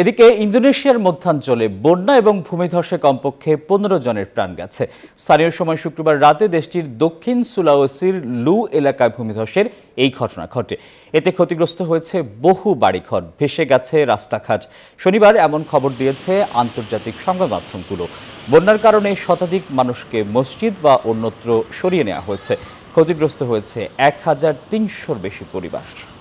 এদিকে ইন্দোনেশিয়ার মধ্যাঞ্চলে বন্যা এবং ভূমিধসে কমপক্ষে পনেরো জনের প্রাণ গেছে স্থানীয় সময় শুক্রবার রাতে দেশটির দক্ষিণ সুলাওসির লু এলাকায় ভূমিধসের এই ঘটনা ঘটে এতে ক্ষতিগ্রস্ত হয়েছে বহু বাড়িঘর ভেসে গেছে রাস্তাঘাট শনিবার এমন খবর দিয়েছে আন্তর্জাতিক সংবাদ মাধ্যমগুলো বন্যার কারণে শতাধিক মানুষকে মসজিদ বা অন্যত্র সরিয়ে নেওয়া হয়েছে ক্ষতিগ্রস্ত হয়েছে এক হাজার তিনশোর বেশি পরিবার